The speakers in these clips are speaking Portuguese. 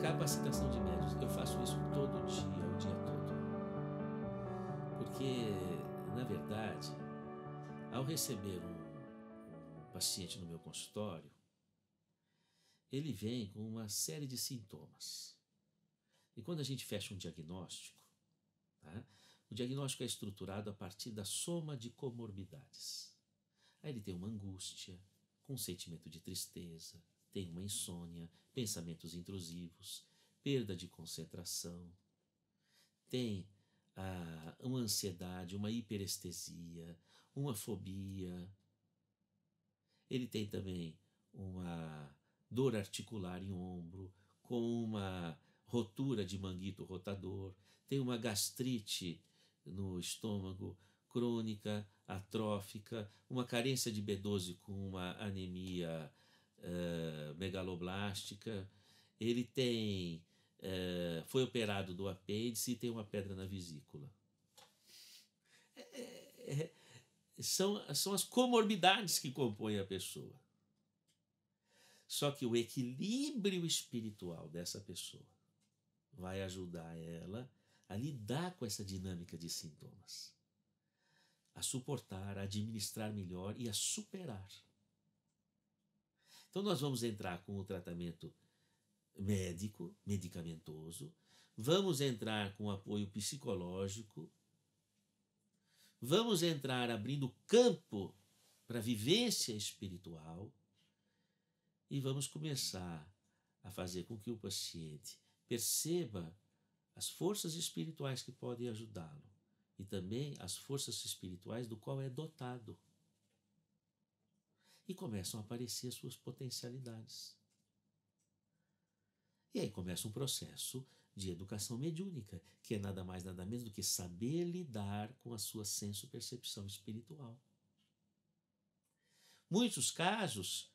capacitação de médicos. Eu faço isso todo dia, o dia todo. Porque, na verdade, ao receber um, um paciente no meu consultório, ele vem com uma série de sintomas. E quando a gente fecha um diagnóstico, tá? o diagnóstico é estruturado a partir da soma de comorbidades. Aí ele tem uma angústia, com um sentimento de tristeza, tem uma insônia, pensamentos intrusivos, perda de concentração, tem ah, uma ansiedade, uma hiperestesia, uma fobia. Ele tem também uma dor articular em ombro, com uma rotura de manguito rotador, tem uma gastrite no estômago crônica, atrófica, uma carência de B12 com uma anemia eh, megaloblástica, ele tem uh, foi operado do apêndice e tem uma pedra na vesícula. É, é, é, são, são as comorbidades que compõem a pessoa. Só que o equilíbrio espiritual dessa pessoa vai ajudar ela a lidar com essa dinâmica de sintomas, a suportar, a administrar melhor e a superar. Então, nós vamos entrar com o tratamento médico, medicamentoso, vamos entrar com apoio psicológico, vamos entrar abrindo campo para a vivência espiritual e vamos começar a fazer com que o paciente perceba as forças espirituais que podem ajudá-lo e também as forças espirituais do qual é dotado e começam a aparecer suas potencialidades. E aí começa um processo de educação mediúnica, que é nada mais nada menos do que saber lidar com a sua senso-percepção espiritual. Muitos casos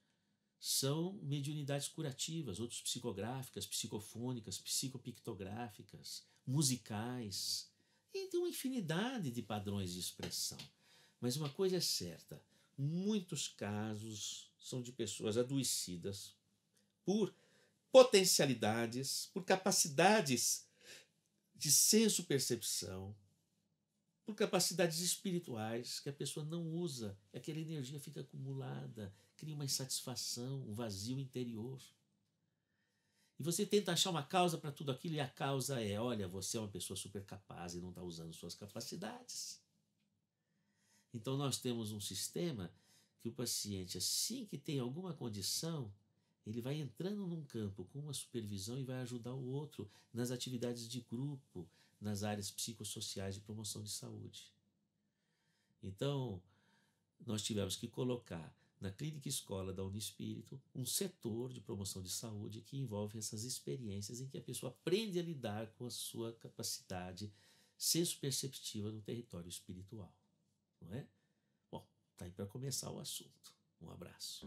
são mediunidades curativas, outros psicográficas, psicofônicas, psicopictográficas, musicais, e tem uma infinidade de padrões de expressão. Mas uma coisa é certa, muitos casos são de pessoas adoecidas por potencialidades, por capacidades de senso-percepção, por capacidades espirituais que a pessoa não usa. É aquela energia fica acumulada, cria uma insatisfação, um vazio interior. E você tenta achar uma causa para tudo aquilo, e a causa é: olha, você é uma pessoa super capaz e não está usando suas capacidades. Então, nós temos um sistema que o paciente, assim que tem alguma condição, ele vai entrando num campo com uma supervisão e vai ajudar o outro nas atividades de grupo, nas áreas psicossociais de promoção de saúde. Então, nós tivemos que colocar na clínica escola da Unispírito um setor de promoção de saúde que envolve essas experiências em que a pessoa aprende a lidar com a sua capacidade senso-perceptiva no território espiritual não é? Bom, tá aí para começar o assunto. Um abraço.